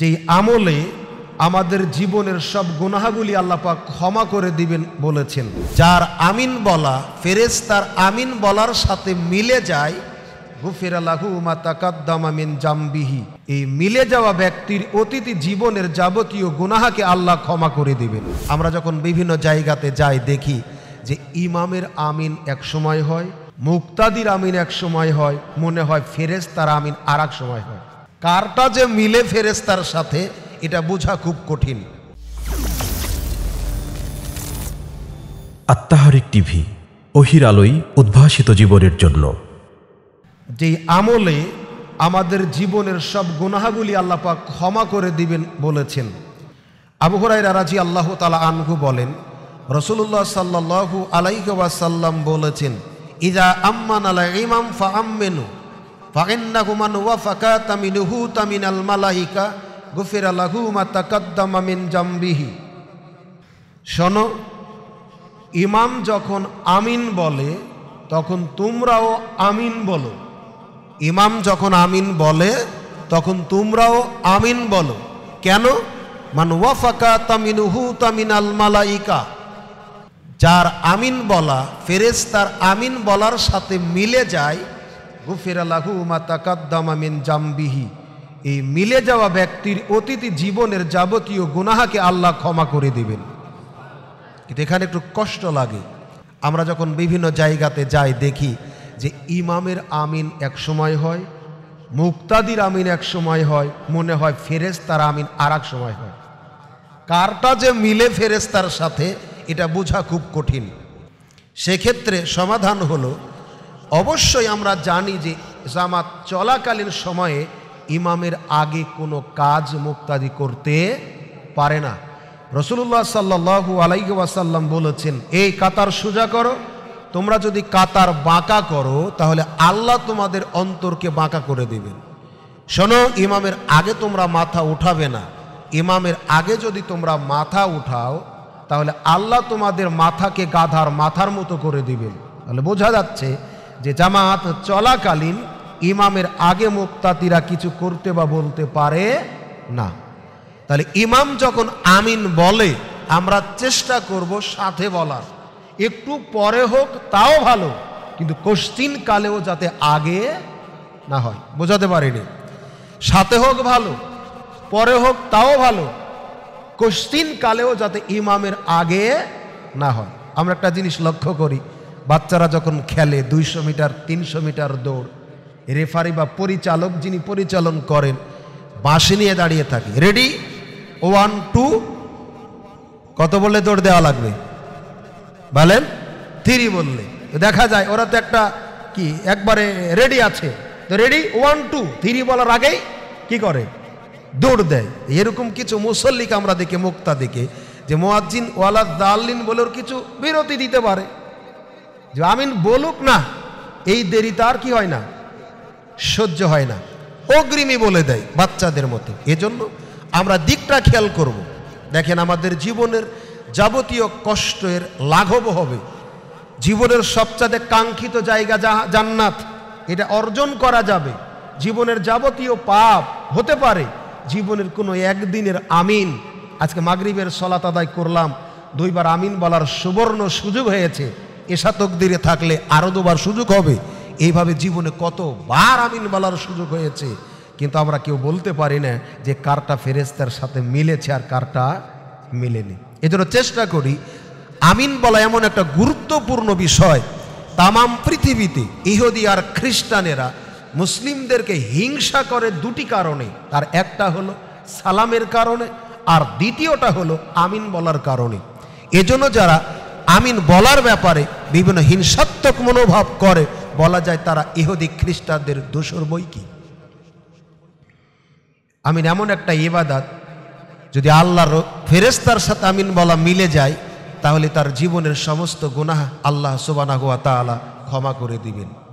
যেই আমলে আমাদের জীবনের সব গুনাহাগুলি আল্লাপাক ক্ষমা করে দিবেন বলেছেন যার আমিন বলা ফেরেস তার আমিন বলার সাথে মিলে যায় গুফিরালাহু মা তাকাদ্দামামিন জাম্বিহি এই মিলে যাওয়া ব্যক্তির অতীত জীবনের যাবতীয় গুনাহাকে আল্লাহ ক্ষমা করে দিবেন আমরা যখন বিভিন্ন জায়গাতে যাই দেখি যে ইমামের আমিন এক সময় হয় মুক্তাদির আমিন এক সময় হয় মনে হয় ফেরেস তার আমিন আর সময় হয় কারটা যে মিলে ফেরেস্তার সাথে এটা বোঝা খুব কঠিন আত্মাহারিক টিভি অহির আলোয় উদ্ভাসিত জীবনের জন্য যে আমলে আমাদের জীবনের সব গুনাহাগুলি আল্লাপা ক্ষমা করে দিবেন বলেছেন আবহরাই রাজি আল্লাহ তালা আনহু বলেন রসুল্লাহ সাল্লাহু আলাইকে বলেছেন ইজা আম্মান আলা ইমাম ফা আম্মেনু ফাগেন্না হুমান ওয়া ফাকা তামিন হু তামিন আল মালাহিকা গুফির আলাহু মাতা কাদ্দামামিন শোনো ইমাম যখন আমিন বলে তখন তোমরাও আমিন বলো ইমাম যখন আমিন বলে তখন তোমরাও আমিন বলো কেন মান ওয়াফাকা তামিনুহু তামিনাল মালাইকা যার আমিন বলা তার আমিন বলার সাথে মিলে যায় গুফেরা লাহু মাতা জাম্বিহি এই মিলে যাওয়া ব্যক্তির অতীতি জীবনের যাবতীয় গুনাহাকে আল্লাহ ক্ষমা করে দেবেন কিন্তু এখানে একটু কষ্ট লাগে আমরা যখন বিভিন্ন জায়গাতে যাই দেখি যে ইমামের আমিন এক সময় হয় মুক্তাদির আমিন এক সময় হয় মনে হয় ফেরেস্তার আমিন আর এক সময় হয় কারটা যে মিলে ফেরেস্তার সাথে এটা বোঝা খুব কঠিন সেক্ষেত্রে সমাধান হলো অবশ্যই আমরা জানি যে জামাত চলাকালীন সময়ে ইমামের আগে কোনো কাজ মুক্তাদি করতে পারে না রসুল্লাহ সাল্লাহ আলাইসাল্লাম বলেছেন এই কাতার সোজা করো তোমরা যদি কাতার বাঁকা করো তাহলে আল্লাহ তোমাদের অন্তরকে বাঁকা করে দেবেন শোনো ইমামের আগে তোমরা মাথা উঠাবে না ইমামের আগে যদি তোমরা মাথা উঠাও তাহলে আল্লাহ তোমাদের মাথাকে গাধার মাথার মতো করে দিবেন তাহলে বোঝা যাচ্ছে যে জামাত চলাকালীন ইমামের আগে মুক্তাতিরা কিছু করতে বা বলতে পারে না তাহলে ইমাম যখন আমিন বলে আমরা চেষ্টা করব সাথে বলার একটু পরে হোক তাও ভালো কিন্তু কোশ্চিন কালেও যাতে আগে না হয় বোঝাতে পারিনি সাথে হোক ভালো পরে হোক তাও ভালো কোশ্চিন কালেও যাতে ইমামের আগে না হয় আমরা একটা জিনিস লক্ষ্য করি বাচ্চারা যখন খেলে দুইশো মিটার তিনশো মিটার দৌড় রেফারি বা পরিচালক যিনি পরিচালন করেন বাঁশি নিয়ে দাঁড়িয়ে থাকে রেডি ওয়ান টু কত বললে দৌড় দেওয়া লাগবে বলেন থ্রি বললে দেখা যায় ওরা তো একটা কি একবারে রেডি আছে তো রেডি ওয়ান টু থ্রি বলার আগেই কি করে দৌড় দেয় এরকম কিছু মুসল্লিকে আমরা দেখে মুক্তা দেখে যে মোয়াজ্জিন ওয়ালা দাল্লিন বলেও কিছু বিরতি দিতে পারে যে আমিন বলুক না এই দেরি তার কি হয় না সহ্য হয় না অগ্রিমী বলে দেয় বাচ্চাদের মতো এজন্য আমরা দিকটা খেয়াল করব। দেখেন আমাদের জীবনের যাবতীয় কষ্টের লাঘব হবে জীবনের সবচাতে কাঙ্ক্ষিত জায়গা জান্নাত এটা অর্জন করা যাবে জীবনের যাবতীয় পাপ হতে পারে জীবনের কোনো একদিনের আমিন আজকে মাগরীবের সলাত আদায় করলাম দুইবার আমিন বলার সুবর্ণ সুযোগ হয়েছে এসা তকদিরে থাকলে আরও দুবার সুযোগ হবে এইভাবে জীবনে কতবার আমিন বলার সুযোগ হয়েছে কিন্তু আমরা কেউ বলতে পারি না যে কারটা ফেরেস্তার সাথে মিলেছে আর কারটা মিলেনি এজন্য চেষ্টা করি আমিন বলা এমন একটা গুরুত্বপূর্ণ বিষয় তামাম পৃথিবীতে ইহুদি আর খ্রিস্টানেরা মুসলিমদেরকে হিংসা করে দুটি কারণে তার একটা হলো সালামের কারণে আর দ্বিতীয়টা হলো আমিন বলার কারণে এজন্য যারা আমিন বলার ব্যাপারে বিভিন্ন হিংসাত্মক মনোভাব করে বলা যায় তারা ইহুদি খ্রিস্টানদের দোষর বই কি আমিন এমন একটা ইবাদাত যদি আল্লাহর ফেরেস্তার সাথে আমিন বলা মিলে যায় তাহলে তার জীবনের সমস্ত গুনাহ আল্লাহ সুবানা হুয়া তালা ক্ষমা করে দিবেন